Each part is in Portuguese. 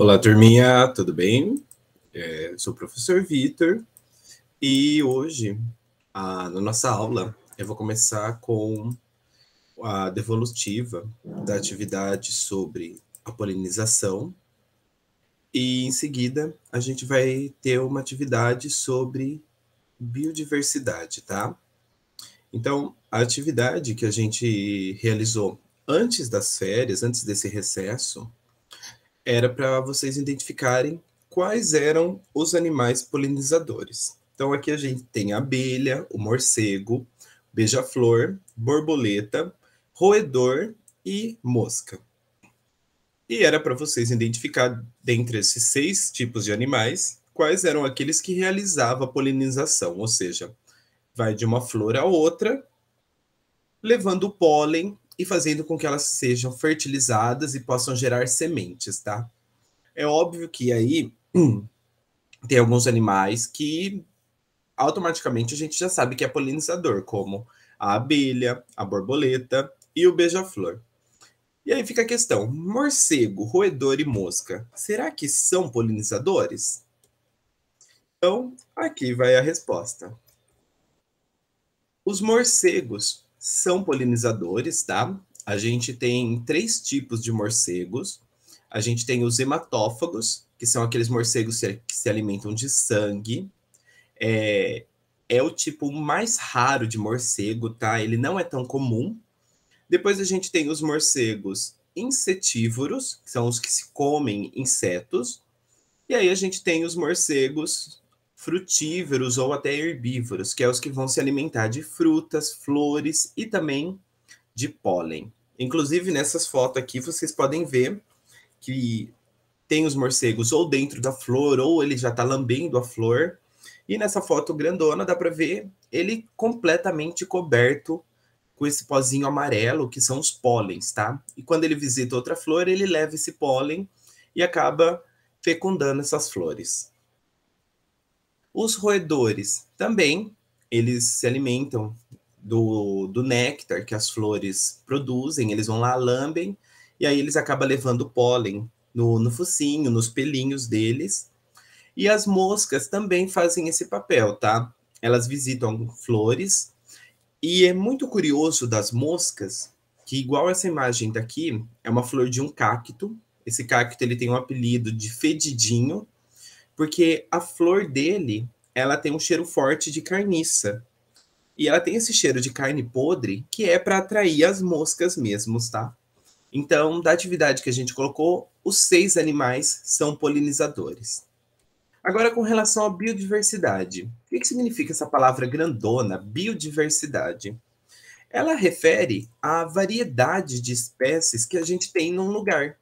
Olá, turminha, tudo bem? É, sou o professor Vitor e hoje, a, na nossa aula, eu vou começar com a devolutiva da atividade sobre a polinização e, em seguida, a gente vai ter uma atividade sobre biodiversidade, tá? Então, a atividade que a gente realizou antes das férias, antes desse recesso, era para vocês identificarem quais eram os animais polinizadores. Então aqui a gente tem a abelha, o morcego, beija-flor, borboleta, roedor e mosca. E era para vocês identificar dentre esses seis tipos de animais quais eram aqueles que realizavam a polinização, ou seja, vai de uma flor a outra, levando o pólen e fazendo com que elas sejam fertilizadas e possam gerar sementes, tá? É óbvio que aí hum, tem alguns animais que automaticamente a gente já sabe que é polinizador, como a abelha, a borboleta e o beija-flor. E aí fica a questão: morcego, roedor e mosca, será que são polinizadores? Então, aqui vai a resposta. Os morcegos são polinizadores, tá? A gente tem três tipos de morcegos. A gente tem os hematófagos, que são aqueles morcegos que se alimentam de sangue. É, é o tipo mais raro de morcego, tá? Ele não é tão comum. Depois a gente tem os morcegos insetívoros, que são os que se comem insetos. E aí a gente tem os morcegos frutívoros ou até herbívoros, que é os que vão se alimentar de frutas, flores e também de pólen. Inclusive, nessas fotos aqui, vocês podem ver que tem os morcegos ou dentro da flor, ou ele já está lambendo a flor. E nessa foto grandona dá para ver ele completamente coberto com esse pozinho amarelo, que são os pólens, tá? E quando ele visita outra flor, ele leva esse pólen e acaba fecundando essas flores. Os roedores também, eles se alimentam do, do néctar que as flores produzem, eles vão lá, lambem, e aí eles acabam levando pólen no, no focinho, nos pelinhos deles. E as moscas também fazem esse papel, tá? Elas visitam flores, e é muito curioso das moscas, que igual essa imagem daqui, é uma flor de um cacto. Esse cacto ele tem o um apelido de fedidinho, porque a flor dele, ela tem um cheiro forte de carniça. E ela tem esse cheiro de carne podre, que é para atrair as moscas mesmos, tá? Então, da atividade que a gente colocou, os seis animais são polinizadores. Agora, com relação à biodiversidade. O que, que significa essa palavra grandona, biodiversidade? Ela refere à variedade de espécies que a gente tem num lugar.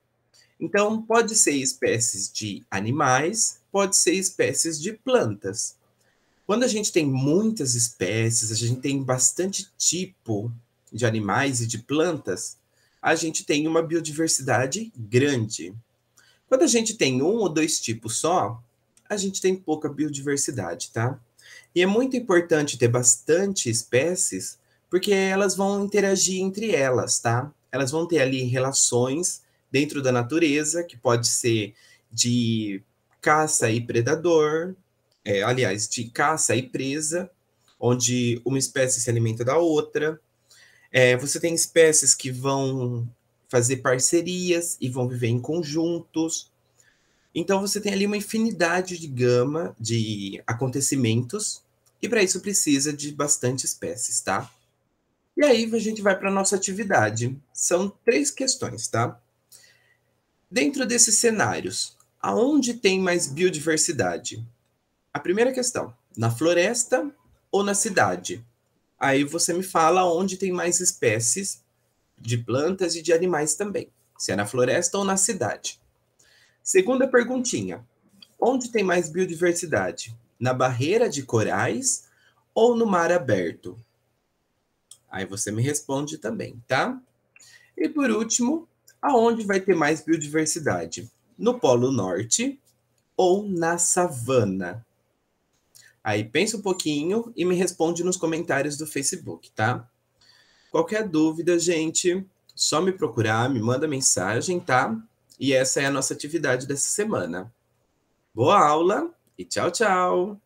Então, pode ser espécies de animais, pode ser espécies de plantas. Quando a gente tem muitas espécies, a gente tem bastante tipo de animais e de plantas, a gente tem uma biodiversidade grande. Quando a gente tem um ou dois tipos só, a gente tem pouca biodiversidade, tá? E é muito importante ter bastante espécies, porque elas vão interagir entre elas, tá? Elas vão ter ali relações dentro da natureza, que pode ser de caça e predador, é, aliás, de caça e presa, onde uma espécie se alimenta da outra. É, você tem espécies que vão fazer parcerias e vão viver em conjuntos. Então você tem ali uma infinidade de gama de acontecimentos e para isso precisa de bastante espécies, tá? E aí a gente vai para nossa atividade. São três questões, tá? Dentro desses cenários, aonde tem mais biodiversidade? A primeira questão, na floresta ou na cidade? Aí você me fala onde tem mais espécies de plantas e de animais também, se é na floresta ou na cidade. Segunda perguntinha, onde tem mais biodiversidade? Na barreira de corais ou no mar aberto? Aí você me responde também, tá? E por último, Aonde vai ter mais biodiversidade? No Polo Norte ou na savana? Aí pensa um pouquinho e me responde nos comentários do Facebook, tá? Qualquer dúvida, gente, só me procurar, me manda mensagem, tá? E essa é a nossa atividade dessa semana. Boa aula e tchau, tchau!